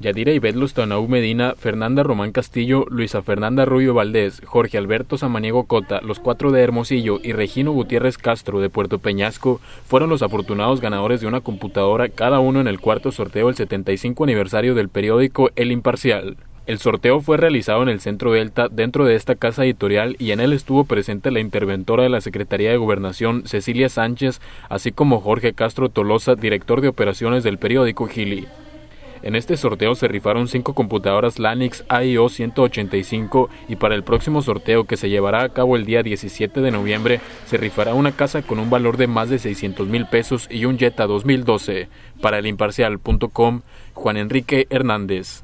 Yadira Ibet Tanau Medina, Fernanda Román Castillo, Luisa Fernanda Rubio Valdés, Jorge Alberto Samaniego Cota, los cuatro de Hermosillo y Regino Gutiérrez Castro de Puerto Peñasco fueron los afortunados ganadores de una computadora cada uno en el cuarto sorteo del 75 aniversario del periódico El Imparcial. El sorteo fue realizado en el Centro Delta dentro de esta casa editorial y en él estuvo presente la interventora de la Secretaría de Gobernación, Cecilia Sánchez, así como Jorge Castro Tolosa, director de operaciones del periódico Gili. En este sorteo se rifaron cinco computadoras Lanix AIO 185 y para el próximo sorteo que se llevará a cabo el día 17 de noviembre se rifará una casa con un valor de más de 600 mil pesos y un Jetta 2012. Para el imparcial.com, Juan Enrique Hernández.